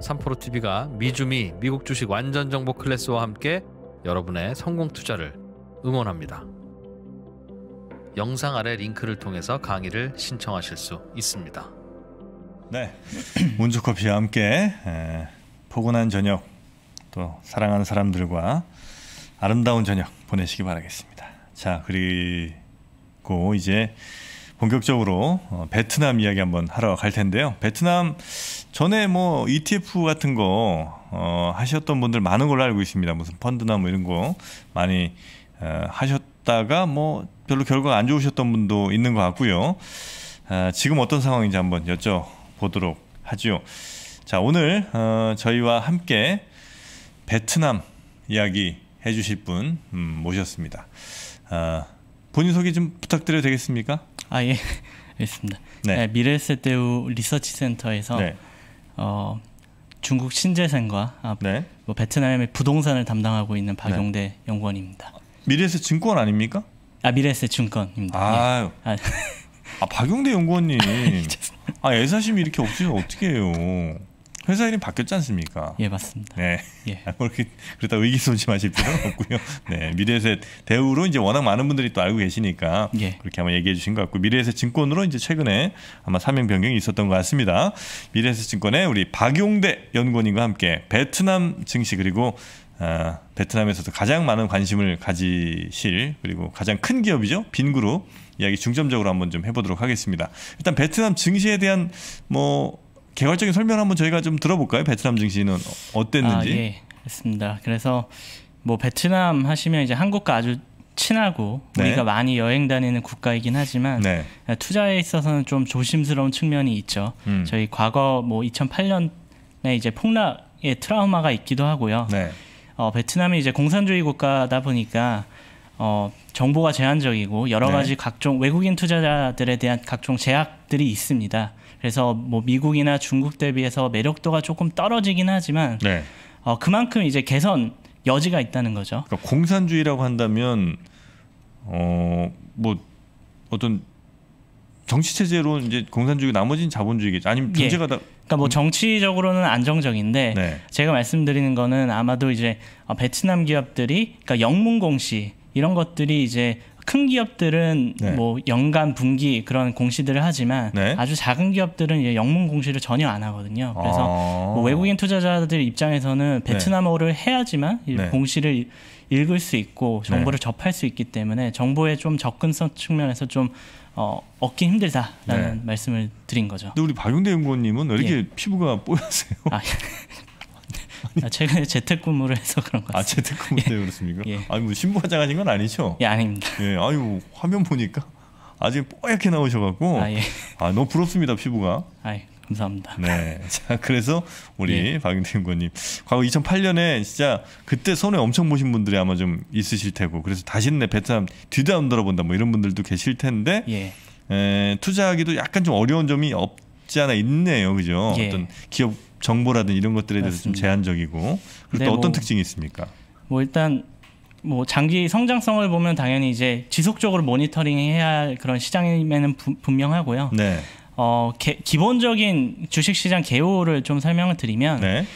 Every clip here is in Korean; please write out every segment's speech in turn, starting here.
삼프로 TV가 미주미 미국 주식 완전 정보 클래스와 함께 여러분의 성공 투자를 응원합니다. 영상 아래 링크를 통해서 강의를 신청하실 수 있습니다. 네, 문주커피와 함께 에, 포근한 저녁 또 사랑하는 사람들과 아름다운 저녁 보내시기 바라겠습니다. 자 그리고 이제 본격적으로 어, 베트남 이야기 한번 하러 갈 텐데요. 베트남 전에 뭐 ETF 같은 거 어, 하셨던 분들 많은 걸로 알고 있습니다. 무슨 펀드나 뭐 이런 거 많이 어, 하셨다가 뭐 별로 결과가 안 좋으셨던 분도 있는 것 같고요. 어, 지금 어떤 상황인지 한번 여쭤보도록 하죠. 자 오늘 어, 저희와 함께 베트남 이야기 해주실 분 음, 모셨습니다. 아, 본인 소개 좀 부탁드려도 되겠습니까? 아 예, 알겠습니다. 네. 네, 미래세대우 리서치 센터에서 네. 어, 중국 신재생과 아, 네. 뭐 베트남의 부동산을 담당하고 있는 박용대 네. 연구원입니다. 미래세 증권 아닙니까? 아 미래세 증권입니다. 아, 예. 아, 아 박용대 연구원님, 아 애사심이 이렇게 없으면 어떻게 해요? 회사 이름 바뀌었지 않습니까? 예 맞습니다. 네, 예. 아, 그렇게 그렇다 의기소침하실 필요는 없고요. 네, 미래에셋 대우로 이제 워낙 많은 분들이 또 알고 계시니까 예. 그렇게 한번 얘기해 주신 것 같고 미래에셋 증권으로 이제 최근에 아마 사명 변경이 있었던 것 같습니다. 미래에셋 증권의 우리 박용대 연구원과 함께 베트남 증시 그리고 아, 베트남에서도 가장 많은 관심을 가지실 그리고 가장 큰 기업이죠 빈그룹 이야기 중점적으로 한번 좀 해보도록 하겠습니다. 일단 베트남 증시에 대한 뭐 개괄적인 설명 한번 저희가 좀 들어볼까요? 베트남 증시는 어땠는지. 아, 예, 맞습니다. 그래서 뭐 베트남 하시면 이제 한국과 아주 친하고 네. 우리가 많이 여행 다니는 국가이긴 하지만 네. 투자에 있어서는 좀 조심스러운 측면이 있죠. 음. 저희 과거 뭐 2008년에 이제 폭락의 트라우마가 있기도 하고요. 네. 어, 베트남이 이제 공산주의 국가다 보니까 어, 정보가 제한적이고 여러 네. 가지 네. 각종 외국인 투자자들에 대한 각종 제약들이 있습니다. 그래서 뭐 미국이나 중국 대비해서 매력도가 조금 떨어지긴 하지만 네. 어, 그만큼 이제 개선 여지가 있다는 거죠. 그러니까 공산주의라고 한다면 어뭐 어떤 정치 체제로 이제 공산주의 나머지는 자본주의겠죠. 아니면 경제가 예. 다 그러니까 뭐 정치적으로는 안정적인데 네. 제가 말씀드리는 거는 아마도 이제 어, 베트남 기업들이 그러니까 영문공시 이런 것들이 이제 큰 기업들은 네. 뭐 연간 분기 그런 공시들을 하지만 네. 아주 작은 기업들은 이제 영문 공시를 전혀 안 하거든요. 그래서 아~ 뭐 외국인 투자자들 입장에서는 네. 베트남어를 해야지만 네. 공시를 읽을 수 있고 네. 정보를 접할 수 있기 때문에 정보의 좀 접근성 측면에서 좀 어, 얻기 힘들다라는 네. 말씀을 드린 거죠. 근데 우리 박용대 연구원님은 왜 이렇게 예. 피부가 뽀얗세요? 아, 아, 최근에 재택근무를 해서 그런 거 같아요. 아 재택근무 때문에 예. 그렇습니까? 예. 아니 뭐 신부화장하신 건 아니죠? 예 아닙니다. 예 아유 화면 보니까 아주 뽀얗게 나오셔갖고 아, 예. 아 너무 부럽습니다 피부가. 아 예, 감사합니다. 네. 자, 그래서 우리 예. 박윤태 연원님 과거 2008년에 진짜 그때 손해 엄청 보신 분들이 아마 좀 있으실 테고, 그래서 다시는 내 베트남 뒤도 안 돌아본다, 뭐 이런 분들도 계실 텐데, 예. 에, 투자하기도 약간 좀 어려운 점이 없, 없지 않아 있네요, 그죠? 예. 어떤 기업 정보라든 이런 것들에 대해서 맞습니다. 좀 제한적이고 그리고 또 뭐 어떤 뭐, 특징이 있습니까? 뭐 일단 뭐 장기 성장성을 보면 당연히 이제 지속적으로 모니터링해야 할 그런 시장임에는 부, 분명하고요. 네. 어 개, 기본적인 주식시장 개요를 좀 설명을 드리면. 네.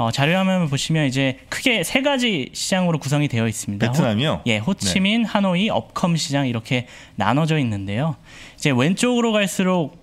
어, 자료화면을 보시면 이제 크게 세 가지 시장으로 구성이 되어 있습니다. 베트남이요? 호, 예, 호치민, 네. 하노이, 업컴 시장 이렇게 나눠져 있는데요. 이제 왼쪽으로 갈수록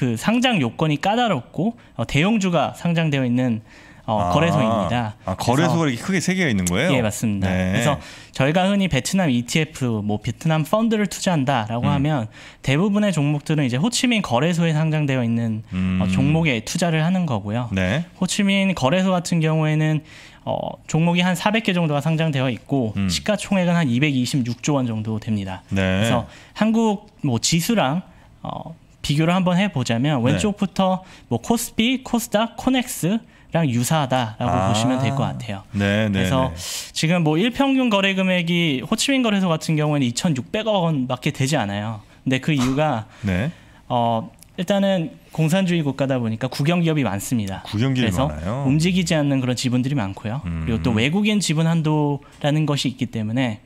그 상장 요건이 까다롭고 어, 대형주가 상장되어 있는 어, 아, 거래소입니다. 아, 거래소가 이렇게 크게 세 개가 있는 거예요? 예, 맞습니다. 네. 그래서 저희가 흔히 베트남 ETF, 뭐 베트남 펀드를 투자한다라고 음. 하면 대부분의 종목들은 이제 호치민 거래소에 상장되어 있는 어, 음. 어, 종목에 투자를 하는 거고요. 네. 호치민 거래소 같은 경우에는 어, 종목이 한 400개 정도가 상장되어 있고 음. 시가총액은 한 226조 원 정도 됩니다. 네. 그래서 한국 뭐 지수랑 어, 비교를 한번 해보자면 네. 왼쪽부터 뭐 코스피, 코스닥, 코넥스 랑 유사하다라고 아 보시면 될 것 같아요. 네, 네, 그래서 네. 지금 뭐 일평균 거래 금액이 호치민 거래소 같은 경우에는 2,600억 원밖에 되지 않아요. 근데 그 이유가 네. 어, 일단은 공산주의 국가다 보니까 국영기업이 많습니다. 그래서 많아요. 움직이지 않는 그런 지분들이 많고요. 음. 그리고 또 외국인 지분 한도라는 것이 있기 때문에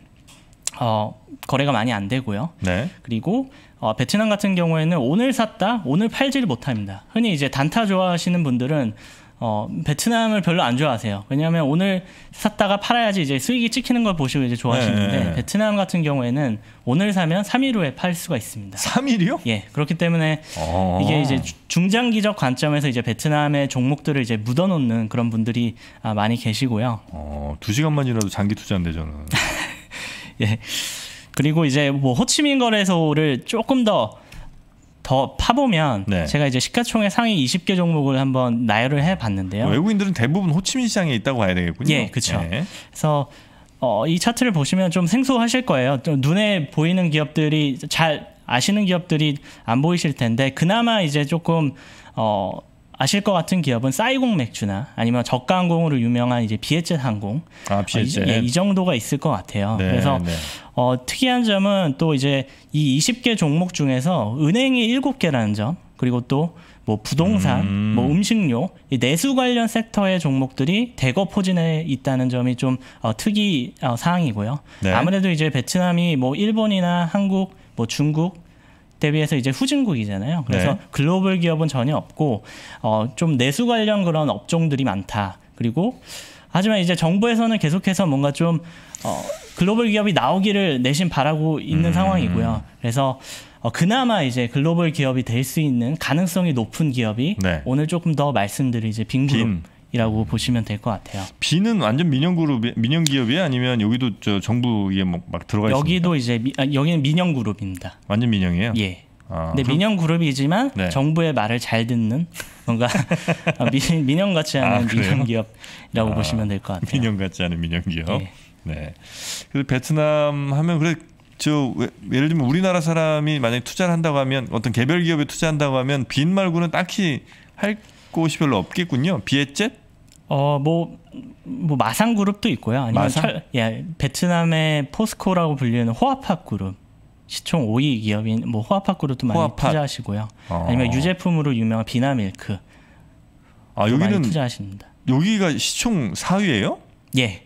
어, 거래가 많이 안 되고요. 그리고 어, 베트남 같은 경우에는 오늘 샀다 오늘 팔지를 못합니다. 흔히 이제 단타 좋아하시는 분들은 어, 베트남을 별로 안 좋아하세요. 왜냐하면 오늘 샀다가 팔아야지 이제 수익이 찍히는 걸 보시고 이제 좋아하시는데 네. 베트남 같은 경우에는 오늘 사면 3일 후에 팔 수가 있습니다. 3일이요? 예. 그렇기 때문에 어. 이게 이제 중장기적 관점에서 이제 베트남의 종목들을 이제 묻어놓는 그런 분들이 아, 많이 계시고요. 어, 두 시간만이라도 장기 투자인데 저는. 예. 그리고 이제 뭐 호치민 거래소를 조금 더 더 파보면 네. 제가 이제 시가총액 상위 20개 종목을 한번 나열을 해봤는데요. 외국인들은 대부분 호치민 시장에 있다고 봐야 되겠군요. 예, 그렇죠. 네. 그래서 어, 이 차트를 보시면 좀 생소하실 거예요. 좀 눈에 보이는 기업들이 잘 아시는 기업들이 안 보이실 텐데 그나마 이제 조금 어, 아실 것 같은 기업은 싸이공 맥주나 아니면 저가 항공으로 유명한 이제 비엣젯 항공 아, 비엣젯. 어, 이, 예, 이 정도가 있을 것 같아요. 네, 그래서 네. 어, 특이한 점은 또 이제 이 20개 종목 중에서 은행이 7개라는 점, 그리고 또 뭐 부동산, 음. 뭐 음식료, 이 내수 관련 섹터의 종목들이 대거 포진해 있다는 점이 좀 어, 특이 어, 사항이고요. 네. 아무래도 이제 베트남이 뭐 일본이나 한국, 뭐 중국 대비해서 이제 후진국이잖아요. 그래서 네. 글로벌 기업은 전혀 없고 어, 좀 내수 관련 그런 업종들이 많다. 그리고 하지만 이제 정부에서는 계속해서 뭔가 좀 어, 글로벌 기업이 나오기를 내심 바라고 있는 음. 상황이고요. 그래서 어, 그나마 이제 글로벌 기업이 될 수 있는 가능성이 높은 기업이 네. 오늘 조금 더 말씀드린 이제 빈그룹 이라고 보시면 될 것 같아요. B는 완전 민영 그룹 민영 기업이 아니면 여기도 저 정부에 막, 뭐 막 들어가 있습니까? 여기도 있습니까? 이제 미, 아, 여기는 민영 그룹입니다. 완전 민영이에요? 예. 어, 근데 그럼... 민영 그룹이지만 네. 정부의 말을 잘 듣는 뭔가 미, 어, 민영 같지 않은 아, 민영 기업이라고 아, 보시면 될 것 같아요. 민영 같지 않은 민영 기업. 네. 네. 그래서 베트남 하면 그래 저 예를 들면 우리나라 사람이 만약에 투자를 한다고 하면 어떤 개별 기업에 투자한다고 하면 빈 말고는 딱히 할 곳이 별로 없겠군요. 비엣젯? 어뭐뭐 뭐, 뭐 마상 그룹도 있고요. 아니면 마상? 철, 예, 베트남의 포스코라고 불리는 호아합 그룹. 시총 5위 기업인 뭐호아팟그룹도 많이 호화팟. 투자하시고요. 어. 아. 니면 유제품으로 유명한 비나밀크. 아 여기는 투자하십니다. 여기가 시총 4위예요? 예.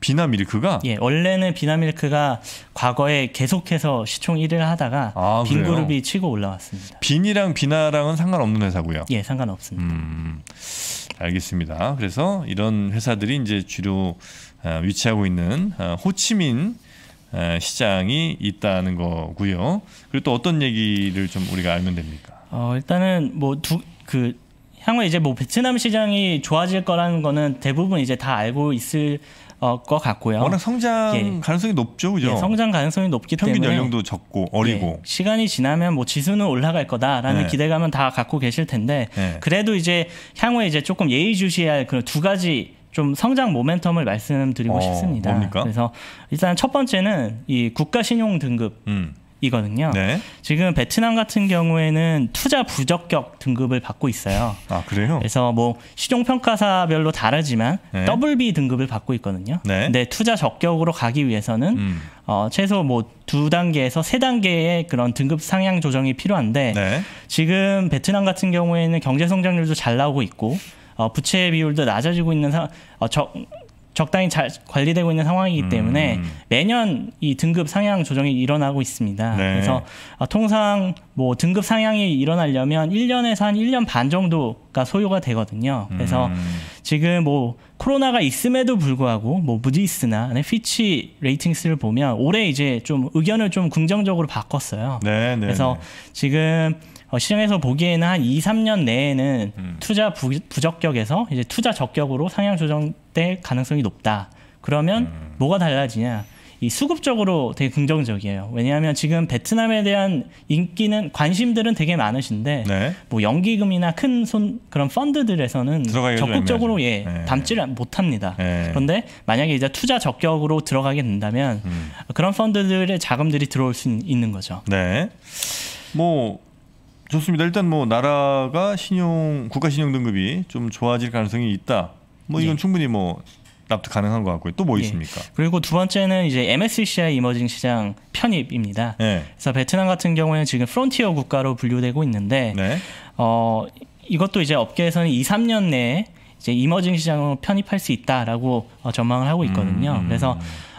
비나밀크가? 예, 원래는 비나밀크가 과거에 계속해서 시총 1위를 하다가 아, 빈그룹이 치고 올라왔습니다. 빈이랑 비나랑은 상관없는 회사고요. 예, 상관없습니다. 음, 알겠습니다. 그래서 이런 회사들이 이제 주로 어, 위치하고 있는 어, 호치민 시장이 있다는 거고요. 그리고 또 어떤 얘기를 좀 우리가 알면 됩니까? 어, 일단은 뭐 두 그 향후 이제 뭐 베트남 시장이 좋아질 거라는 거는 대부분 이제 다 알고 있을 어, 것 같고요. 워낙 성장 예. 가능성이 높죠, 그죠? 예, 성장 가능성이 높기 평균 때문에 평균 연령도 적고 어리고 예, 시간이 지나면 뭐 지수는 올라갈 거다라는 예. 기대감은 다 갖고 계실 텐데 네. 그래도 이제 향후에 이제 조금 예의주시할 그런 두 가지 좀 성장 모멘텀을 말씀드리고 어, 싶습니다. 뭡니까? 그래서 일단 첫 번째는 이 국가 신용 등급. 음. 이거든요. 네. 지금 베트남 같은 경우에는 투자 부적격 등급을 받고 있어요. 아 그래요? 그래서 뭐 시종 평가사별로 다르지만 네. WB 등급을 받고 있거든요. 네. 근데 투자 적격으로 가기 위해서는 음. 어, 최소 뭐 두 단계에서 세 단계의 그런 등급 상향 조정이 필요한데 네. 지금 베트남 같은 경우에는 경제 성장률도 잘 나오고 있고 어, 부채 비율도 낮아지고 있는 상, 어, 적, 적당히 잘 관리되고 있는 상황이기 음. 때문에 음. 매년 이 등급 상향 조정이 일어나고 있습니다. 네. 그래서 어, 통상 뭐 등급 상향이 일어나려면 1년에서 한 1년 반 정도가 소요가 되거든요. 그래서 음. 지금 뭐 코로나가 있음에도 불구하고 뭐 무디스나 피치 레이팅스를 보면 올해 이제 좀 의견을 좀 긍정적으로 바꿨어요. 네, 네, 그래서 네. 지금 어, 시장에서 보기에는 한 2, 3년 내에는 음. 투자 부, 부적격에서 이제 투자 적격으로 상향 조정될 가능성이 높다. 그러면 음. 뭐가 달라지냐? 이 수급적으로 되게 긍정적이에요. 왜냐하면 지금 베트남에 대한 인기는 관심들은 되게 많으신데 네. 뭐 연기금이나 큰 손 그런 펀드들에서는 적극적으로 예 네. 담지를 못합니다. 네. 그런데 만약에 이제 투자 적격으로 들어가게 된다면 음. 그런 펀드들의 자금들이 들어올 수 있는 거죠. 네. 뭐 좋습니다. 일단 뭐 나라가 신용 국가 신용 등급이 좀 좋아질 가능성이 있다. 뭐 이건 예. 충분히 뭐 납득 가능한 것 같고요. 또뭐 예. 있습니까? 그리고 두 번째는 이제 MSCI 이머징 시장 편입입니다. 예. 그래서 베트남 같은 경우에는 지금 프론티어 국가로 분류되고 있는데 네. 어 이것도 이제 업계에서는 2, 3년 내에 이제 이머징 시장으로 편입할 수 있다라고 어, 전망을 하고 있거든요. 음. 음. 그래서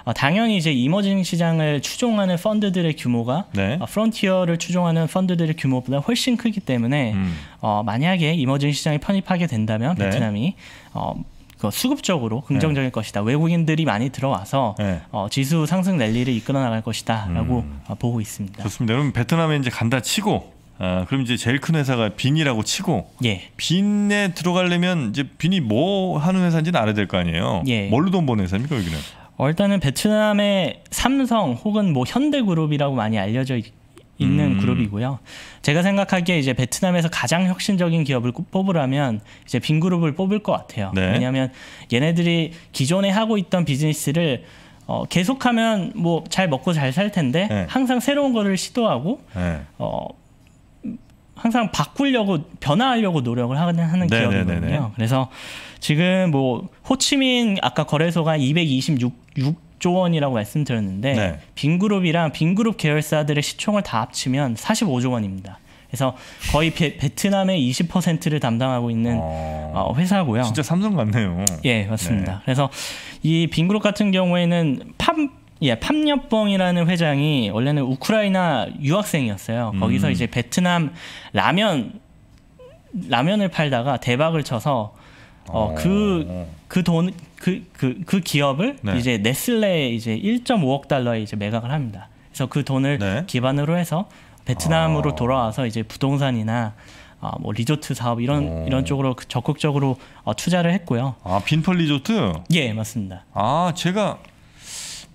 어, 당연히 이제 이머징 시장을 추종하는 펀드들의 규모가 네. 어, 프론티어를 추종하는 펀드들의 규모보다 훨씬 크기 때문에 음. 어, 만약에 이머징 시장에 편입하게 된다면 네. 베트남이 어, 그 수급적으로 네. 긍정적일 네. 것이다. 외국인들이 많이 들어와서 네. 어, 지수 상승 랠리를 이끌어 나갈 것이다라고 음. 어, 보고 있습니다. 좋습니다. 그럼 베트남에 이제 간다 치고 아, 그럼 이제 제일 큰 회사가 빈이라고 치고 예. 빈에 들어가려면 이제 빈이 뭐 하는 회사인지는 알아야 될 거 아니에요. 예. 뭘로 돈 버는 회사입니까 여기는? 어, 일단은 베트남의 삼성 혹은 뭐 현대그룹이라고 많이 알려져 있, 있는 음. 그룹이고요. 제가 생각하기에 이제 베트남에서 가장 혁신적인 기업을 뽑으라면 이제 빈그룹을 뽑을 것 같아요. 네. 왜냐하면 얘네들이 기존에 하고 있던 비즈니스를 어, 계속하면 뭐 잘 먹고 잘 살 텐데 네. 항상 새로운 거를 시도하고 네. 어, 항상 바꾸려고 변화하려고 노력을 하는, 하는 네, 네, 네, 기업이거든요. 그래서 지금 뭐 호치민 아까 거래소가 226 6, 조 원이라고 말씀드렸는데 네. 빈그룹이랑 빙그룹 계열사들의 시총을 다 합치면 45조 원입니다. 그래서 거의 베, 트남의 20%를 담당하고 있는 어. 어... 회사고요. 진짜 삼성 같네요. 예, 맞습니다. 네. 그래서 이빙그룹 같은 경우에는 팝 예, 팜엽뻥이라는 회장이 원래는 우크라이나 유학생이었어요. 음. 거기서 이제 베트남 라면 라면을 팔다가 대박을 쳐서 어 그 그 돈그 어. 그그 그, 그 기업을 네. 이제 네슬레에 이제 1.5억 달러에 이제 매각을 합니다. 그래서 그 돈을 네. 기반으로 해서 베트남으로 아. 돌아와서 이제 부동산이나 어, 뭐 리조트 사업 이런 오. 어. 이런 쪽으로 적극적으로 어, 투자를 했고요. 아 빈펄 리조트? 예 맞습니다. 아 제가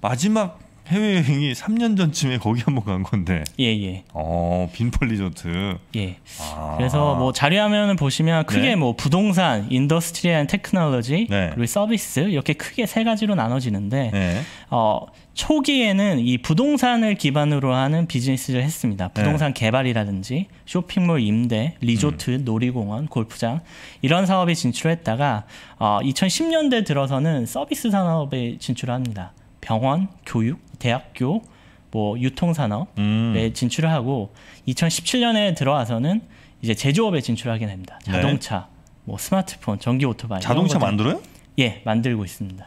마지막 해외여행이 3년 전쯤에 거기 한번 간 건데. 예, 예. 어, 빈폴 리조트. 예. 아. 그래서 뭐 자료화면을 보시면 크게 네. 뭐 부동산, 인더스트리안 테크놀로지, 네. 그리고 서비스 이렇게 크게 세 가지로 나눠지는데 네. 어, 초기에는 이 부동산을 기반으로 하는 비즈니스를 했습니다. 네. 부동산 네. 개발이라든지 쇼핑몰 임대, 리조트, 음. 놀이공원, 골프장 이런 사업에 진출했다가 어, 2010년대 들어서는 서비스 산업에 진출합니다. 병원, 교육, 대학교, 뭐 유통산업에 음. 진출을 하고 2017년에 들어와서는 이제 제조업에 진출하게 됩니다. 네. 자동차, 네. 뭐 스마트폰, 전기 오토바이. 자동차 만들어요? 예, 만들고 있습니다.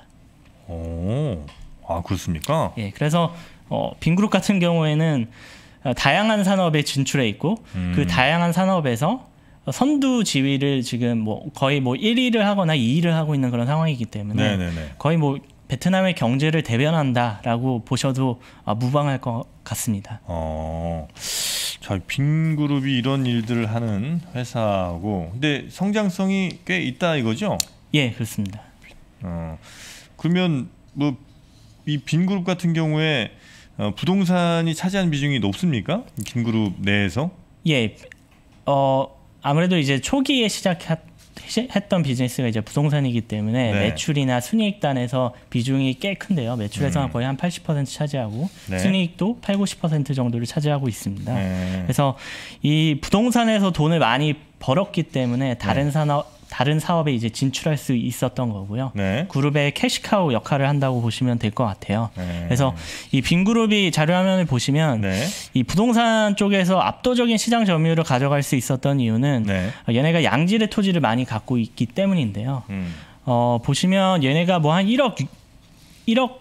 오, 아 그렇습니까? 예, 그래서 어, 빙그룹 같은 경우에는 어, 다양한 산업에 진출해 있고 음. 그 다양한 산업에서 선두 지위를 지금 뭐 거의 뭐 1위를 하거나 2위를 하고 있는 그런 상황이기 때문에 네네네. 네, 네. 거의 뭐 베트남의 경제를 대변한다라고 보셔도 아, 무방할 것 같습니다. 어, 자 빈그룹이 이런 일들을 하는 회사고, 근데 성장성이 꽤 있다 이거죠? 예, 그렇습니다. 어, 그러면 뭐 이 빈그룹 같은 경우에 어, 부동산이 차지하 비중이 높습니까? 빈그룹 내에서? 예, 어 아무래도 이제 초기에 시작했 했던 비즈니스가 이제 부동산이기 때문에 네. 매출이나 순이익단에서 비중이 꽤 큰데요. 매출에서 음. 거의 한 80% 차지하고 네. 순이익도 8, 90% 정도를 차지하고 있습니다. 네. 그래서 이 부동산에서 돈을 많이 벌었기 때문에 다른 네. 산업 다른 사업에 이제 진출할 수 있었던 거고요. 네. 그룹의 캐시카우 역할을 한다고 보시면 될 것 같아요. 네. 그래서 이 빈그룹이 자료화면을 보시면 네. 이 부동산 쪽에서 압도적인 시장 점유율을 가져갈 수 있었던 이유는 네. 얘네가 양질의 토지를 많이 갖고 있기 때문인데요. 음. 어, 보시면 얘네가 뭐 한 1억 1억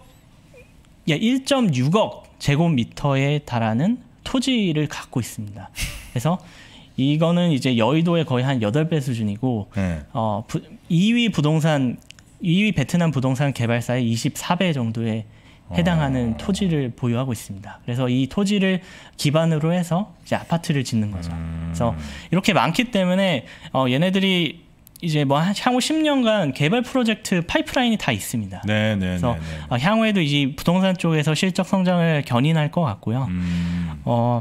예, 1.6억 제곱미터에 달하는 토지를 갖고 있습니다. 그래서 이거는 이제 여의도의 거의 한 여덟 배 수준이고 네. 어, 부, 2위 부동산 2위 베트남 부동산 개발사의 24배 정도에 해당하는 어... 토지를 보유하고 있습니다. 그래서 이 토지를 기반으로 해서 이제 아파트를 짓는 거죠. 음... 그래서 이렇게 많기 때문에 어, 얘네들이 이제 뭐 향후 10년간 개발 프로젝트 파이프라인이 다 있습니다. 네, 네, 네 그래서 네, 네, 네. 어, 향후에도 이제 부동산 쪽에서 실적 성장을 견인할 것 같고요. 음... 어,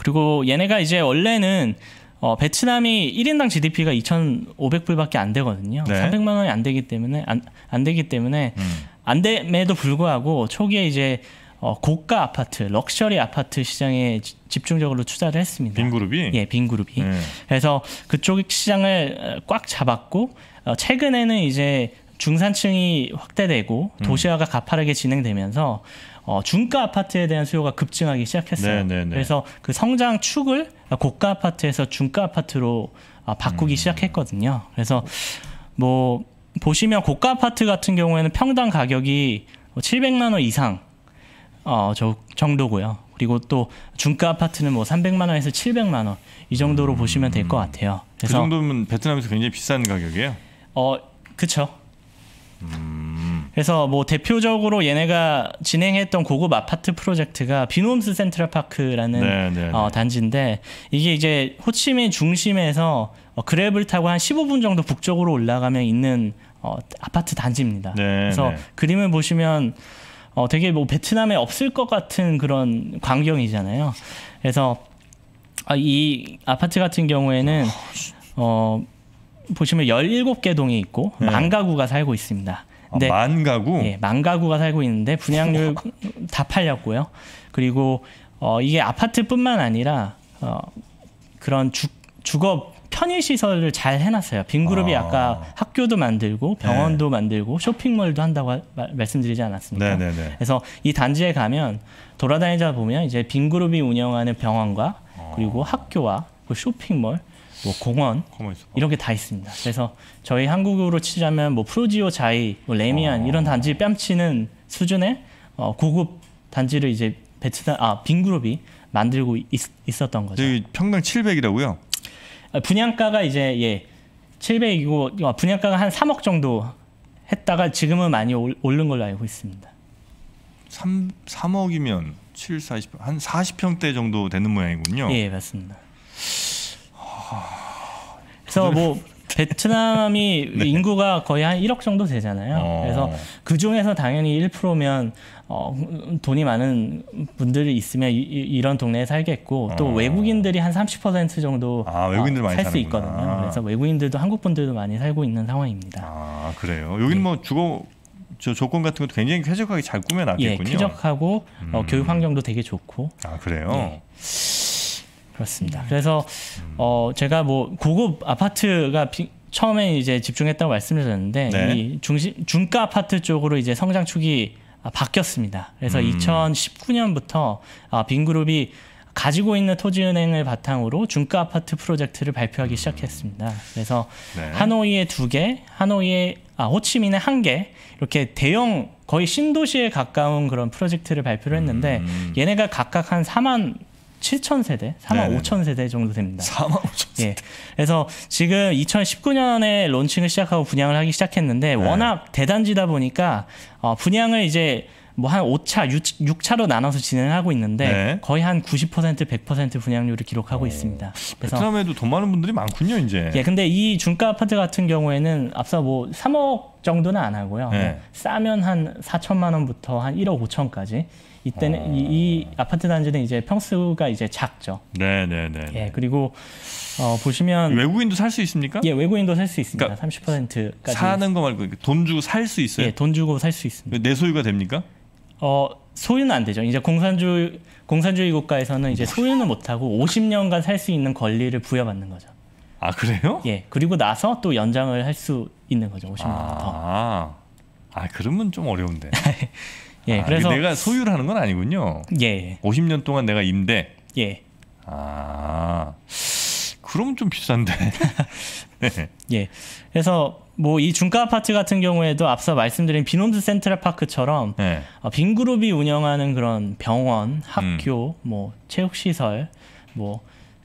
그리고 얘네가 이제 원래는 어, 베트남이 1인당 GDP가 2,500불밖에 안 되거든요. 네. 300만 원이 안 되기 때문에 안, 안 되기 때문에 음. 안 됨에도 불구하고 초기에 이제 어, 고가 아파트, 럭셔리 아파트 시장에 집중적으로 투자를 했습니다. 빈그룹이? 예, 빈그룹이. 네. 그래서 그쪽 시장을 어, 꽉 잡았고 어, 최근에는 이제 중산층이 확대되고 음. 도시화가 음. 가파르게 진행되면서 어, 중가 아파트에 대한 수요가 급증하기 시작했어요. 네네네. 네, 네. 그래서 그 성장 축을 고가 아파트에서 중가 아파트로 아, 바꾸기 음. 시작했거든요. 그래서 뭐 보시면 고가 아파트 같은 경우에는 평당 가격이 700만 뭐 원 이상 어, 저 정도고요. 그리고 또 중가 아파트는 뭐 300만 원에서 700만 원 이 정도로 음. 보시면 될 것 같아요. 그 그래서 그 정도면 베트남에서 굉장히 비싼 가격이에요. 어, 그렇죠. 음. 그래서 뭐 대표적으로 얘네가 진행했던 고급 아파트 프로젝트가 비놈스 센트럴파크라는 네, 네, 네, 어, 단지인데 이게 이제 호치민 중심에서 어, 그랩을 타고 한 15분 정도 북쪽으로 올라가면 있는 어, 아파트 단지입니다. 네, 그래서 네. 그림을 보시면 어, 되게 뭐 베트남에 없을 것 같은 그런 광경이잖아요. 그래서 아, 이 아파트 같은 경우에는 아, 어, 보시면 17개 동이 있고 네. 만 가구가 살고 있습니다. 어, 네. 만 가구? 예, 만 가구가 살고 있는데 분양률 다 팔렸고요. 그리고 어, 이게 아파트뿐만 아니라 어, 그런 주, 주거 편의 시설을 잘 해놨어요. 빙그룹이 아. 까 학교도 만들고 병원도 네. 만들고 쇼핑몰도 한다고 하, 말씀드리지 않았습니까? 네네네. 그래서 이 단지에 가면 돌아다니다 보면 이제 빙그룹이 운영하는 병원과 어. 그리고 학교와 그 쇼핑몰 뭐 공원, 공원 이런 게 다 있습니다. 그래서 저희 한국으로 치자면 뭐 프로지오 자이, 뭐 레미안 어. 이런 단지 뺨치는 수준의 어, 고급 단지를 이제 베트남 아빙그룹이 만들고 있, 었던 거죠. 평당 700이라고요? 아, 분양가가 이제 예 700이고 어, 분양가가 한 3억 정도 했다가 지금은 많이 올, 오른 걸로 알고 있습니다. 3 3억이면 7, 40, 한 40평대 정도 되는 모양이군요. 예, 맞습니다. 그래서 뭐 베트남이 네. 인구가 거의 한 1억 정도 되잖아요. 어. 그래서 그 중에서 당연히 1%면 어, 돈이 많은 분들이 있으면 이, 이런 동네에 살겠고 또 어. 외국인들이 한 30% 정도 아, 외국인들 많이 살수 있거든요. 그래서 외국인들도 한국 분들도 많이 살고 있는 상황입니다. 아 그래요. 여기는 네. 뭐 주거 저 조건 같은 것도 굉장히 쾌적하게 잘 꾸며놨겠군요. 예, 쾌적하고 어, 음. 교육 환경도 되게 좋고. 아 그래요. 예. 그렇습니다. 그래서 어 제가 뭐 고급 아파트가 비, 처음에 이제 집중했다고 말씀드렸는데 네. 이 중심 중가 아파트 쪽으로 이제 성장 축이 아, 바뀌었습니다. 그래서 음. 2019년부터 아, 빈그룹이 가지고 있는 토지은행을 바탕으로 중가 아파트 프로젝트를 발표하기 음. 시작했습니다. 그래서 네. 하노이에 두 개, 하노이에 아, 호치민에 한 개, 이렇게 대형 거의 신도시에 가까운 그런 프로젝트를 발표를 했는데 음. 얘네가 각각 한 4만 7천 세대, 4만 5천 세대 정도 됩니다. 4만 5천 세대. 예. 그래서 지금 2019년에 론칭을 시작하고 분양을 하기 시작했는데 네. 워낙 대단지다 보니까 어, 분양을 이제 뭐 한 5차, 6, 차로 나눠서 진행하고 있는데 네. 거의 한 90%, 100% 분양률을 기록하고 오, 있습니다. 그 그래서 베트남에도 돈 많은 분들이 많군요, 이제. 예, 근데 이 중가 아파트 같은 경우에는 앞서 뭐 3억 정도는 안 하고요. 네. 싸면 한 4천만 원부터 한 1억 5천까지 이때는 어... 이, 이, 아파트 단지는 이제 평수가 이제 작죠. 네, 네, 네. 예, 그리고 어, 보시면 외국인도 살 수 있습니까? 예, 외국인도 살 수 있습니다. 그러니까 30%까지 사는 거 말고 돈 주고 살 수 있어요? 예, 돈 주고 살 수 있습니다. 내 소유가 됩니까? 어, 소유는 안 되죠. 이제 공산주의 공산주의 국가에서는 이제 소유는 못 하고 50년간 살 수 있는 권리를 부여받는 거죠. 아, 그래요? 예. 그리고 나서 또 연장을 할 수 있는 거죠. 50년 아... 더. 아, 그러면 좀 어려운데. 예, 아, 그래서 내가 소유를 하는 건 아니군요. 예. 50년 예. 동안 내가 임대. 예. 아. 그럼 좀 비싼데. 네. 예. 그래서 뭐 이 중가 아파트 같은 경우에도 앞서 말씀드린 비욘드 센트럴 파크처럼 네. 어, 빈그룹이 운영하는 그런 병원, 음. 학교, 음. 뭐 체육 시설, 뭐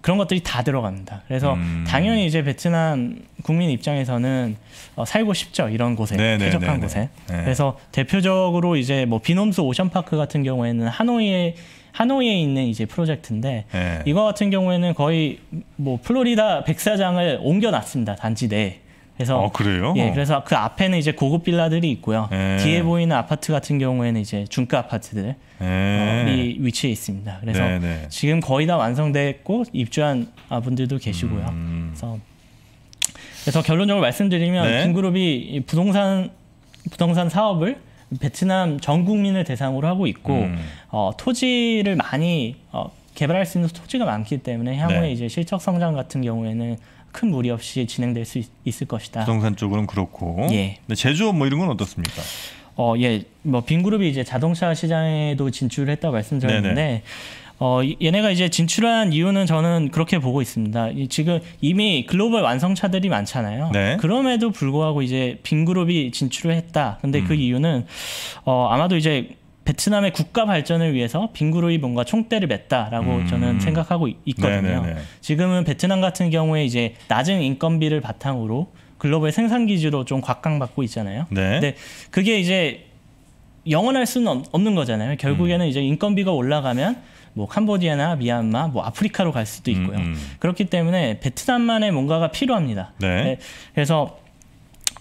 그런 것들이 다 들어갑니다. 그래서 음. 당연히 이제 베트남 국민 입장에서는 어, 살고 싶죠 이런 곳에 네네, 네, 쾌적한 네네. 네. 곳에. 네. 그래서 대표적으로 이제 뭐 비놈스 오션파크 같은 경우에는 하노이에 하노이에 있는 이제 프로젝트인데 네. 이거 같은 경우에는 거의 뭐 플로리다 백사장을 옮겨놨습니다 단지 내에. 그래서 아, 그래요? 예, 그래서 그 앞에는 이제 고급 빌라들이 있고요. 에. 예. 뒤에 보이는 아파트 같은 경우에는 이제 중가 아파트들이 예. 어, 위치에 있습니다. 그래서 네네. 네. 지금 거의 다 완성됐고 입주한 분들도 계시고요. 음. 그래서, 그래서 결론적으로 말씀드리면 네. 김그룹이 부동산 부동산 사업을 베트남 전 국민을 대상으로 하고 있고 음. 어, 토지를 많이 어, 개발할 수 있는 토지가 많기 때문에 향후에 네. 이제 실적 성장 같은 경우에는 큰 무리 없이 진행될 수 있, 을 것이다. 부동산 쪽으 그렇고. 예. 근 제조업 뭐 이런 건 어떻습니까? 어, 예. 뭐 빈그룹이 이제 자동차 시장에도 진출을 했다고 말씀드렸는데 어, 얘네가 이제 진출한 이유는 저는 그렇게 보고 있습니다. 지금 이미 글로벌 완성차들이 많잖아요. 네. 그럼에도 불구하고 이제 빈그룹이 진출을 했다. 근데 그 음. 그 이유는 어, 아마도 이제 베트남의 국가 발전을 위해서 빙그루이 뭔가 총대를 맺다라고 음. 저는 생각하고 있거든요. 네네네. 네, 네. 지금은 베트남 같은 경우에 이제 낮은 인건비를 바탕으로 글로벌 생산 기지로 좀 곽강받고 있잖아요. 네. 근데 그게 이제 영원할 수는 없는 거잖아요. 결국에는 음. 이제 인건비가 올라가면 뭐 캄보디아나 미얀마, 뭐 아프리카로 갈 수도 음, 있고요. 음. 그렇기 때문에 베트남만의 뭔가가 필요합니다. 네. 네. 그래서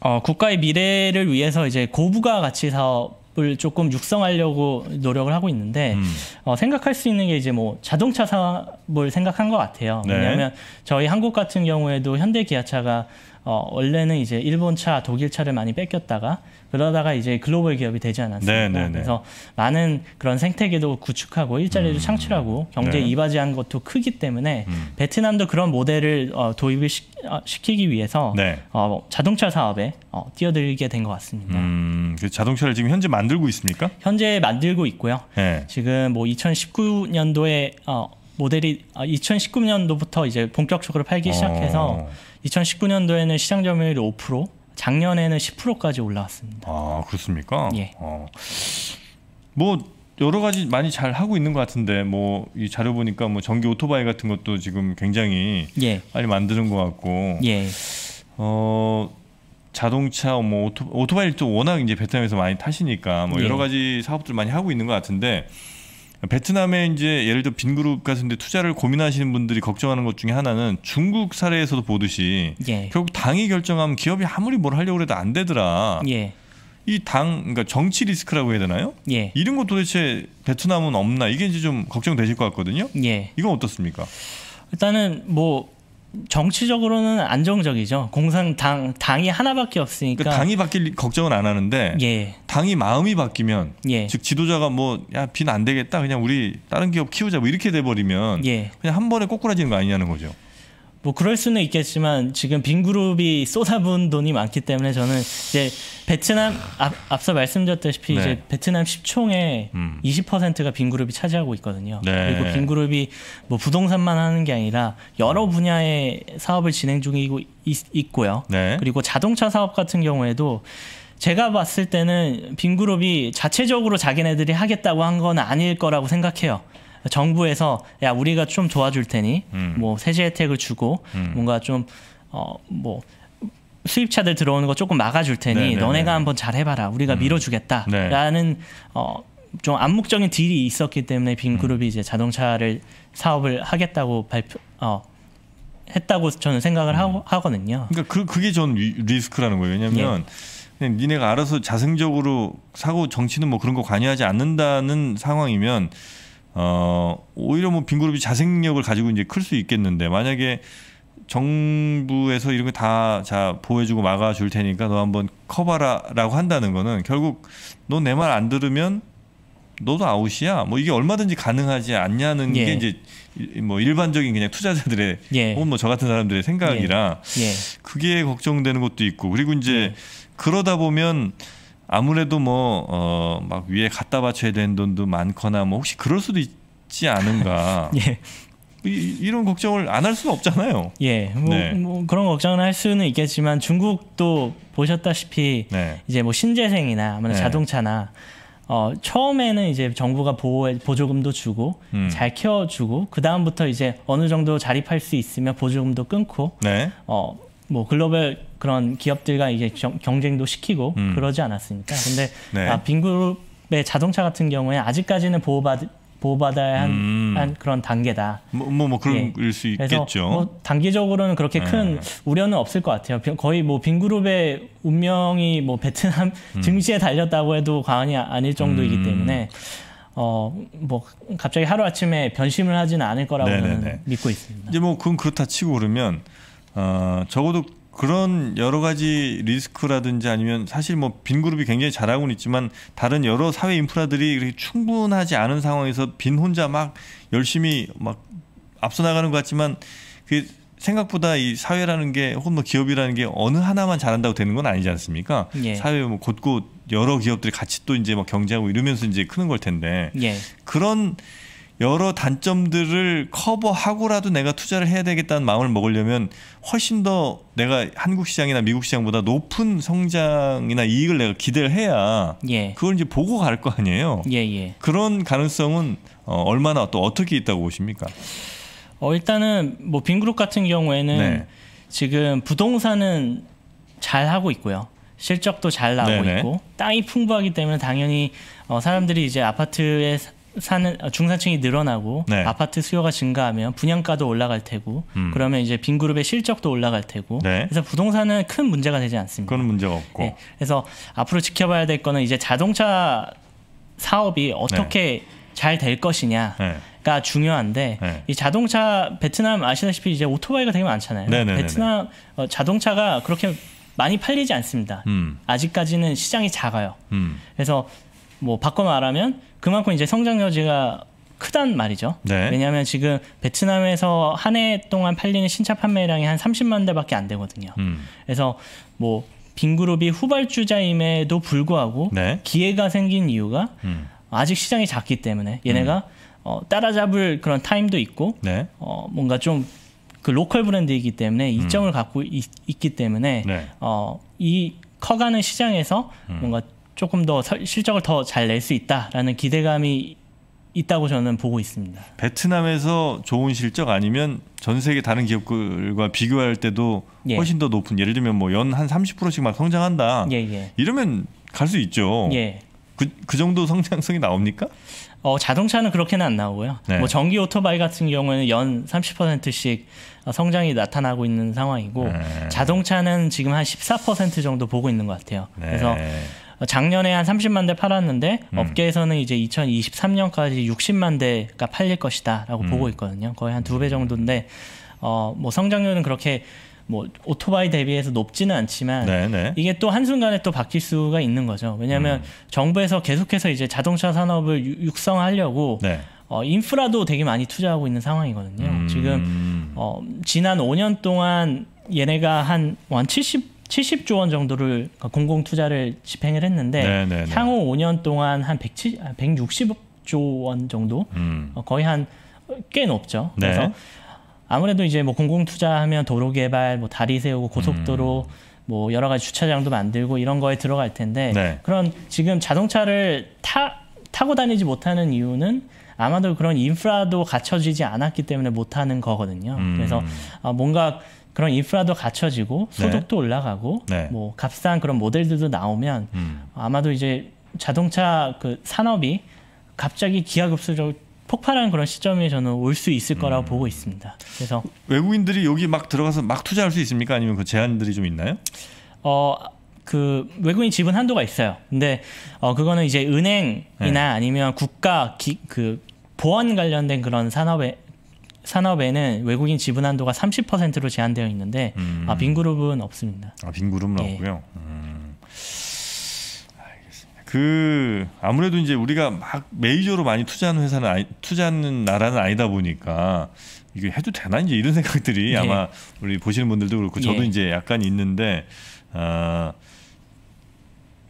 어, 국가의 미래를 위해서 이제 고부가 가치 사업 을 조금 육성하려고 노력을 하고 있는데 음. 어, 생각할 수 있는 게 이제 뭐 자동차 사업을 생각한 것 같아요. 네. 왜냐하면 저희 한국 같은 경우에도 현대 기아차가 어, 원래는 이제 일본 차, 독일 차를 많이 뺏겼다가 그러다가 이제 글로벌 기업이 되지 않았습니까? 네네네. 네, 네. 그래서 많은 그런 생태계도 구축하고 일자리도 음. 창출하고 경제에 네. 이바지한 것도 크기 때문에 음. 베트남도 그런 모델을 어, 도입을 시, 어, 키기 위해서 네. 어, 자동차 사업에 어, 뛰어들게 된 것 같습니다. 음, 그 자동차를 지금 현재 만들고 있습니까? 현재 만들고 있고요. 네. 지금 뭐 2019년도에 어, 모델이 2019년도부터 어, 이제 본격적으로 팔기 어. 시작해서 2019년도에는 시장 점유율이 5%, 작년에는 10%까지 올라왔습니다. 아 그렇습니까? 예. 어. 뭐 여러 가지 많이 잘 하고 있는 것 같은데 뭐 이 자료 보니까 뭐 전기 오토바이 같은 것도 지금 굉장히 예. 빨리 만드는 것 같고 예. 어 자동차 뭐 오토, 오토바이를 또 워낙 이제 베트남에서 많이 타시니까 뭐 예. 여러 가지 사업들 많이 하고 있는 것 같은데 베트남에 이제 예를 들어 빈 그룹 같은데 투자를 고민하시는 분들이 걱정하는 것 중에 하나는 중국 사례에서도 보듯이 예. 결국 당이 결정하면 기업이 아무리 뭘 하려고 해도 안 되더라. 예. 이당 그러니까 정치 리스크라고 해야 되나요? 예. 이런 것 도대체 베트남은 없나 이게 이제 좀 걱정되실 것 같거든요. 예. 이건 어떻습니까? 일단은 뭐 정치적으로는 안정적이죠. 공산당 당이 하나밖에 없으니까 그러니까 당이 바뀔 걱정은 안 하는데 예. 당이 마음이 바뀌면 예. 즉 지도자가 뭐야 빈 안 되겠다 그냥 우리 다른 기업 키우자 뭐 이렇게 돼버리면 예. 그냥 한 번에 꼬꾸라지는 거 아니냐는 거죠. 뭐 그럴 수는 있겠지만 지금 빙 그룹이 쏟아부은 돈이 많기 때문에 저는 이제 베트남 앞, 앞서 말씀드렸다시피 네. 이제 베트남 10총에 음. 20%가 빙 그룹이 차지하고 있거든요. 네. 그리고 빙 그룹이 뭐 부동산만 하는 게 아니라 여러 분야의 사업을 진행 중이고 있, 있고요. 네. 그리고 자동차 사업 같은 경우에도 제가 봤을 때는 빙 그룹이 자체적으로 자기네들이 하겠다고 한 건 아닐 거라고 생각해요. 정부에서 야 우리가 좀 도와줄 테니 음. 뭐 세제 혜택을 주고 음. 뭔가 좀 어뭐 수입차들 들어오는 거 조금 막아줄 테니 네네네. 네, 너네가 네. 한번 잘 해봐라 우리가 음. 밀어주겠다라는 네. 어. 좀 암묵적인 딜이 있었기 때문에 빈그룹이 음. 이제 자동차를 사업을 하겠다고 발표 어, 했다고 저는 생각을 음. 하 하거든요. 그러니까 그 그게 전 리스크라는 거예요. 왜냐하면 예. 그냥 니네가 알아서 자생적으로 사고 정치는 뭐 그런 거 관여하지 않는다는 상황이면 어, 오히려 뭐빙그룹이 자생력을 가지고 이제 클 수 있겠는데 만약에 정부에서 이런 거 다 자 보호해주고 막아줄 테니까 너 한번 커봐라라고 한다는 거는 결국 너 내 말 안 들으면 너도 아웃이야. 뭐 이게 얼마든지 가능하지 않냐는 예. 게 이제 뭐 일반적인 그냥 투자자들의 예. 혹은 뭐저 같은 사람들의 생각이라 예. 예. 그게 걱정되는 것도 있고 그리고 이제 예. 그러다 보면 아무래도 뭐어막 위에 갖다 바쳐야 되는 돈도 많거나 뭐 혹시 그럴 수도 있지 않은가. 예. 이, 런 걱정을 안 할 수는 없잖아요. 예, 뭐, 네. 뭐 그런 걱정을 할 수는 있겠지만 중국도 보셨다시피 네. 이제 뭐 신재생이나 아무래도 네. 자동차나 어, 처음에는 이제 정부가 보호 해 보조금도 주고 음. 잘 키워주고 그 다음부터 이제 어느 정도 자립할 수 있으면 보조금도 끊고 네. 어, 뭐 글로벌 그런 기업들과 이제 경쟁도 시키고 음. 그러지 않았습니까? 근데 네. 아, 빙그룹의 자동차 같은 경우에 아직까지는 보호받 보호받아야 한, 음. 한 그런 단계다. 뭐, 뭐, 뭐 그런 예. 수 있겠죠. 뭐단계적으로는 그렇게 네. 큰 우려는 없을 것 같아요. 거의 뭐빙그룹의 운명이 뭐 베트남 음. 증시에 달렸다고 해도 과언이 아, 아닐 정도이기 음. 때문에 어, 뭐, 갑자기 하루아침에 변심을 하지는 않을 거라고 는 네, 네, 믿고 있습니다. 이제 뭐, 그건 그렇다 치고 그러면 어, 적어도 그런 여러 가지 리스크라든지 아니면 사실 뭐 빈 그룹이 굉장히 잘하고는 있지만 다른 여러 사회 인프라들이 이렇게 충분하지 않은 상황에서 빈 혼자 막 열심히 막 앞서 나가는 것 같지만 그 생각보다 이 사회라는 게 혹은 뭐 기업이라는 게 어느 하나만 잘한다고 되는 건 아니지 않습니까? 예. 사회 뭐 곳곳 여러 기업들이 같이 또 이제 막 뭐 경쟁하고 이러면서 이제 크는 걸 텐데 예. 그런 여러 단점들을 커버하고라도 내가 투자를 해야 되겠다는 마음을 먹으려면 훨씬 더 내가 한국 시장이나 미국 시장보다 높은 성장이나 이익을 내가 기대를 해야 예. 그걸 이제 보고 갈 거 아니에요. 예예. 예. 그런 가능성은 어, 얼마나 또 어떻게 있다고 보십니까? 어, 일단은 뭐 빈그룹 같은 경우에는 네. 지금 부동산은 잘 하고 있고요. 실적도 잘 나오고 네네. 있고 땅이 풍부하기 때문에 당연히 어, 사람들이 이제 아파트에 사는 어, 중산층이 늘어나고 네. 아파트 수요가 증가하면 분양가도 올라갈 테고 음. 그러면 이제 빈 그룹의 실적도 올라갈 테고 네. 그래서 부동산은 큰 문제가 되지 않습니다. 그건 문제가 없고. 네. 그래서 앞으로 지켜봐야 될 거는 이제 자동차 사업이 어떻게 네. 잘될 것이냐. 가 네. 중요한데 네. 이 자동차 베트남 아시다시피 이제 오토바이가 되게 많잖아요. 네네네네. 네, 베트남 어, 자동차가 그렇게 많이 팔리지 않습니다. 음. 아직까지는 시장이 작아요. 음. 그래서 뭐 바꿔 말하면 그만큼 이제 성장 여지가 크단 말이죠. 네. 왜냐하면 지금 베트남에서 한 해 동안 팔리는 신차 판매량이 한 30만 대밖에 안 되거든요. 음. 그래서 뭐빙그룹이 후발주자임에도 불구하고 네. 기회가 생긴 이유가 음. 아직 시장이 작기 때문에 얘네가 음. 어, 따라잡을 그런 타임도 있고 네. 어, 뭔가 좀 그 로컬 브랜드이기 때문에 이점을 음. 갖고 있, 기 때문에 네. 어, 이 커가는 시장에서 음. 뭔가 조금 더 실적을 더 잘 낼 수 있다라는 기대감이 있다고 저는 보고 있습니다. 베트남에서 좋은 실적 아니면 전 세계 다른 기업들과 비교할 때도 예. 훨씬 더 높은 예를 들면 뭐 연 한 30%씩 막 성장한다. 예예. 예. 이러면 갈 수 있죠. 예. 그, 그 정도 성장성이 나옵니까? 어, 자동차는 그렇게는 안 나오고요. 네. 뭐 전기 오토바이 같은 경우에는 연 30%씩 어, 성장이 나타나고 있는 상황이고 네. 자동차는 지금 한 14% 정도 보고 있는 것 같아요. 네. 그래서 작년에 한 30만 대 팔았는데 음. 업계에서는 이제 2023년까지 60만 대가 팔릴 것이다라고 음. 보고 있거든요. 거의 한 두 배 정도인데 어뭐 성장률은 그렇게 뭐 오토바이 대비해서 높지는 않지만 네네. 네. 이게 또 한순간에 또 바뀔 수가 있는 거죠. 왜냐하면 음. 정부에서 계속해서 이제 자동차 산업을 유, 육성하려고 네. 어, 인프라도 되게 많이 투자하고 있는 상황이거든요. 음. 지금 어, 지난 5년 동안 얘네가 한, 한 70, 70조 원 정도를 공공 투자를 집행을 했는데 네네네. 네, 네. 향후 5년 동안 한 170, 6 0조원 정도 음. 어, 거의 한 꽤 높죠. 네. 그래서 아무래도 이제 뭐 공공 투자하면 도로 개발, 뭐 다리 세우고 고속도로 음. 뭐 여러 가지 주차장도 만들고 이런 거에 들어갈 텐데 네. 그런 지금 자동차를 타 타고 다니지 못하는 이유는 아마도 그런 인프라도 갖춰지지 않았기 때문에 못하는 거거든요. 음. 그래서 아, 뭔가 그런 인프라도 갖춰지고 네. 소득도 네. 올라가고 네. 뭐 값싼 그런 모델들도 나오면 음. 아마도 이제 자동차 그 산업이 갑자기 기하급수적으로 폭발한 그런 시점에 저는 올 수 있을 거라고 음. 보고 있습니다. 그래서 외국인들이 여기 막 들어가서 막 투자할 수 있습니까? 아니면 그 제한들이 좀 있나요? 어, 그 외국인 지분 한도가 있어요. 근데 어 그거는 이제 은행이나 네. 아니면 국가 기, 그 보안 관련된 그런 산업에 산업에는 외국인 지분 한도가 30%로 제한되어 있는데 음. 아, 빈그룹은 없습니다. 아, 빈그룹은 예. 없고요. 음. 알겠습니다. 그 아무래도 이제 우리가 막 메이저로 많이 투자하는 회사는 아니, 투자하는 나라는 아니다 보니까 이게 해도 되나 이제 이런 생각들이 예. 아마 우리 보시는 분들도 그렇고 저도 예. 이제 약간 있는데 아,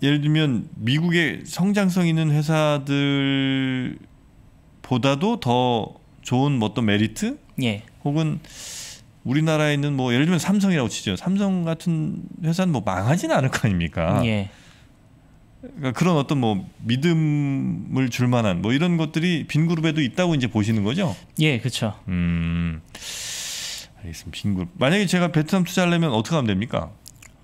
예를 들면 미국의 성장성 있는 회사들보다도 더 좋은 뭐 어떤 메리트 예. 혹은 우리나라에 있는 뭐 예를 들면 삼성이라고 치죠. 삼성 같은 회사는 뭐 망하지는 않을 거 아닙니까? 예. 그러니까 그런 어떤 뭐 믿음을 줄 만한 뭐 이런 것들이 빈 그룹에도 있다고 이제 보시는 거죠? 예, 그렇죠. 음. 알겠습니다. 빈 그룹. 만약에 제가 베트남 투자하려면 어떻게 하면 됩니까?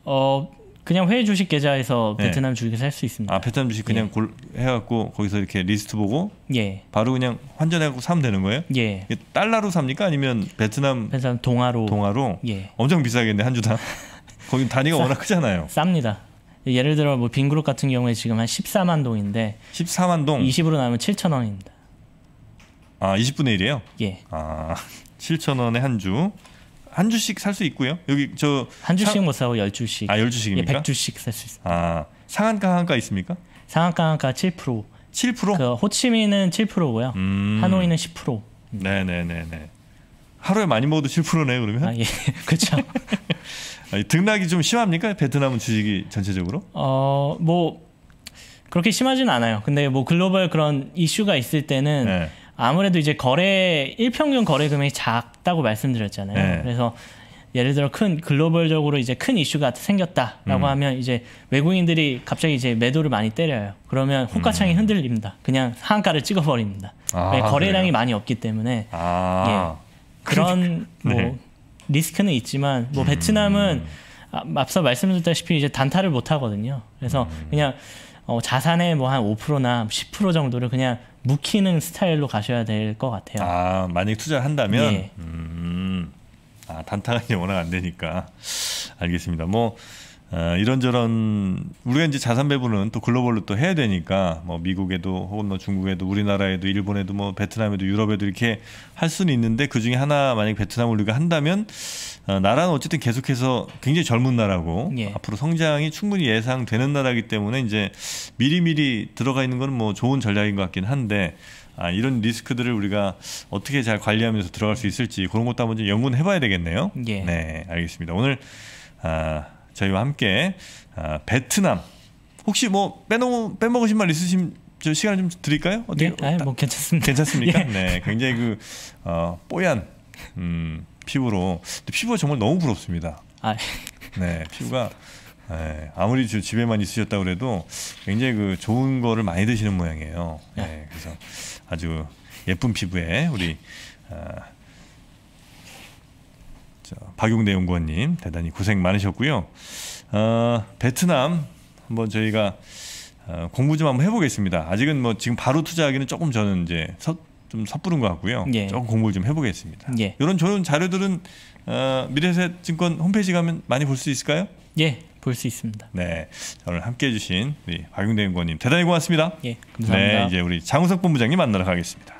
어, 그냥 회의 주식 계좌에서 예. 베트남 예. 주식을 살수 있습니다. 아 베트남 주식 그냥 예. 골, 해갖고 거기서 이렇게 리스트 보고 예. 바로 그냥 환전해갖고 사면 되는 거예요? 예. 달러로 삽니까 아니면 베트남 베트남 동화로 동화로 예. 엄청 비싸겠네 한 주당. 거기 단위가 싸, 워낙 크잖아요. 쌉니다. 예를 들어 뭐 빈그룹 같은 경우에 지금 한 14만 동인데 14만 동 20으로 나면 7천 원입니다. 아 20분의 1이에요? 예. 아 7천 원에 한 주. 한 주씩 살 수 있고요. 여기 저한 주씩 사... 못 사고 열 주씩. 아, 열 주씩입니까? 예, 주씩 살 수있어요 아, 상한가 하한가 있습니까? 상한가 하한가 7%. 7%? 그 호치민은 7%고요. 음... 하노이는 10%. 네, 네, 네, 네. 하루에 많이 먹어도 7%네요, 그러면? 아, 예. 그렇죠. 등락이 좀 심합니까? 베트남 은 주식이 전체적으로? 어, 뭐 그렇게 심하진 않아요. 근데 뭐 글로벌 그런 이슈가 있을 때는 네. 아무래도 이제 거래 일평균 거래 금액이 작다고 말씀드렸잖아요. 네. 그래서 예를 들어 큰 글로벌적으로 이제 큰 이슈가 생겼다라고 음. 하면 이제 외국인들이 갑자기 이제 매도를 많이 때려요. 그러면 호가창이 음. 흔들립니다. 그냥 상한가를 찍어버립니다. 아, 거래량이 그래요? 많이 없기 때문에 아. 예. 그런 그러니까, 뭐 네. 뭐 리스크는 있지만 뭐 음. 베트남은 아, 앞서 말씀드렸다시피 이제 단타를 못 하거든요. 그래서 음. 그냥 어, 자산의 뭐 한 5%나 10% 정도를 그냥 묵히는 스타일로 가셔야 될 것 같아요. 아 만약 투자한다면 예. 네. 음, 아 단타가 이제 워낙 안 되니까 알겠습니다. 뭐 어, 이런저런 우리가 이제 자산 배분은 또 글로벌로 또 해야 되니까 뭐 미국에도 혹은 뭐 중국에도 우리나라에도 일본에도 뭐 베트남에도 유럽에도 이렇게 할 수는 있는데 그 중에 하나 만약 베트남을 우리가 한다면 어, 나라는 어쨌든 계속해서 굉장히 젊은 나라고 예. 앞으로 성장이 충분히 예상되는 나라이기 때문에 이제 미리미리 들어가 있는 건 뭐 좋은 전략인 것 같긴 한데 아, 이런 리스크들을 우리가 어떻게 잘 관리하면서 들어갈 수 있을지 그런 것도 한번 좀 연구는 해봐야 되겠네요. 예. 네, 알겠습니다. 오늘 아, 저희와 함께 아, 베트남 혹시 뭐 빼놓 빼먹으신 말 있으신 저 시간 좀 드릴까요? 어떻게? 예? 아뭐 괜찮습니다. 괜찮습니까? 예. 네, 굉장히 그 어, 뽀얀 음, 피부로 피부가 정말 너무 부럽습니다. 아, 네, 피부가 네, 아무리 집에만 있으셨다고 해도 굉장히 그 좋은 거를 많이 드시는 모양이에요. 네, 그래서 아주 예쁜 피부에 우리 어, 박용대 연구원님 대단히 고생 많으셨고요. 어, 베트남 한번 저희가 어, 공부 좀 한번 해보겠습니다. 아직은 뭐 지금 바로 투자하기는 조금 저는 이제 서, 좀 섣부른 것 같고요. 예. 조금 공부를 좀 해보겠습니다. 예. 이런 좋은 자료들은 어, 미래세증권 홈페이지 가면 많이 볼 수 있을까요? 예, 볼 수 있습니다. 네, 오늘 함께해 주신 우리 박용대 연구원님 대단히 고맙습니다. 예, 감사합니다. 네, 이제 우리 장우석 본부장님 만나러 가겠습니다.